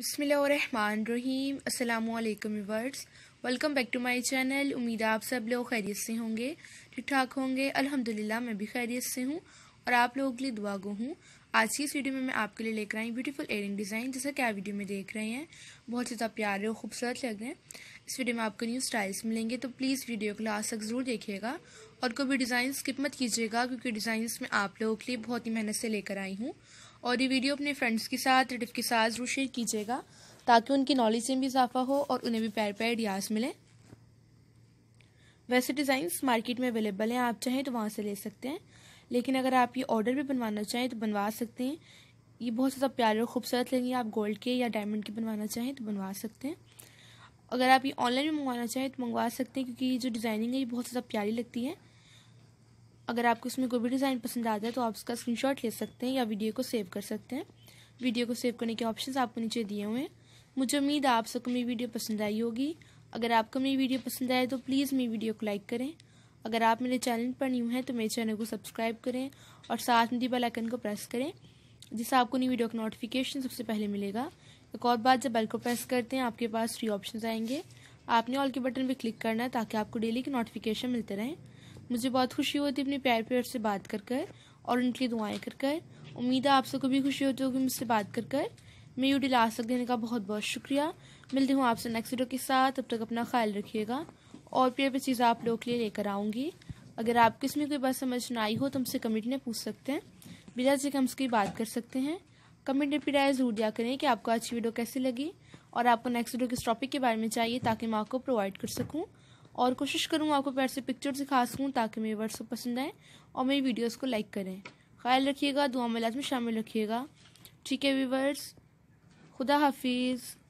बसमीम अल्लाम वर्ड्स welcome back to my channel उम्मीद है आप सब लोग खैरियत से होंगे ठीक ठाक होंगे अल्हम्दुलिल्लाह मैं भी खैरियत से हूँ और आप लोगों के लिए दुआ गो हूँ आज की इस वीडियो में मैं आपके लिए लेकर आई ब्यूटीफुल एयरिंग डिज़ाइन जैसा कि आप वीडियो में देख रहे हैं बहुत ज़्यादा प्यारे और खूबसूरत लग रहे हैं इस वीडियो में आपको न्यू स्टाइल्स मिलेंगे तो प्लीज़ वीडियो को लास्ट तक ज़रूर देखिएगा और कोई भी डिज़ाइन स्किप मत कीजिएगा क्योंकि डिज़ाइन में आप लोगों के लिए बहुत ही मेहनत से लेकर आई हूँ और ये वीडियो अपने फ्रेंड्स के साथ रिटिव के साथ जरूर शेयर कीजिएगा ताकि उनकी नॉलेज में भी इजाफा हो और उन्हें भी पैर पैर आइडियाज़ मिले वैसे डिज़ाइंस मार्केट में अवेलेबल हैं आप चाहें तो वहाँ से ले सकते हैं लेकिन अगर आप ये ऑर्डर भी बनवाना चाहें तो बनवा सकते हैं ये बहुत ज़्यादा प्यारे और खूबसूरत लेंगे आप गोल्ड के या डायमंड के बनवाना चाहें तो बनवा सकते हैं अगर आप ये ऑनलाइन भी मंगवाना चाहें तो मंगवा सकते हैं क्योंकि ये जो डिज़ाइनिंग है ये बहुत ज़्यादा प्यारी लगती है अगर आपको इसमें कोई भी डिज़ाइन पसंद आता है तो आप उसका स्क्रीनशॉट ले सकते हैं या वीडियो को सेव कर सकते हैं वीडियो को सेव करने के ऑप्शंस आपको नीचे दिए हुए हैं मुझे उम्मीद है आप सबको मेरी वीडियो पसंद आई होगी अगर आपको मेरी वीडियो पसंद आए तो प्लीज़ मेरी वीडियो को लाइक करें अगर आप मेरे चैनल पर न्यू हैं तो मेरे चैनल को सब्सक्राइब करें और साथ में दी बेल आइकन को प्रेस करें जिससे आपको नई वीडियो का नोटिफिकेशन सबसे पहले मिलेगा एक और बात जब बेल को प्रेस करते हैं आपके पास थ्री ऑप्शन आएंगे आपने ऑल के बटन पर क्लिक करना है ताकि आपको डेली की नोटिफिकेशन मिलते रहें मुझे बहुत खुशी होती अपने प्यार प्यार से बात कर कर और उनके लिए दुआएं कर कर उम्मीद है आप सबको भी खुशी होती होगी मुझसे बात कर कर मैं यू डी तक देने का बहुत बहुत शुक्रिया मिलती हूँ आपसे नेक्स्ट वीडियो के साथ अब तक अपना ख्याल रखिएगा और प्यार प्यार चीज़ें आप लोगों के लिए लेकर आऊँगी अगर किस में कोई बात समझ ना आई हो तो हमसे कमेंट में पूछ सकते हैं बिना जी हम उसकी बात कर सकते हैं कमेंट में पीड़ा जरूर दिया करें कि आपको आज की वीडियो कैसी लगी और आपको नेक्स्ट वीडियो किस टॉपिक के बारे में चाहिए ताकि मैं आपको प्रोवाइड कर सकूँ और कोशिश करूँगा आपको प्यार से पिक्चर दिखा सकूँ ताकि मेरे वर्ड्स को पसंद आएँ और मेरी वीडियोज़ को लाइक करें ख्याल रखिएगा दुआ में लाजमी शामिल रखिएगा ठीक है वीवर्स खुदा हाफिज़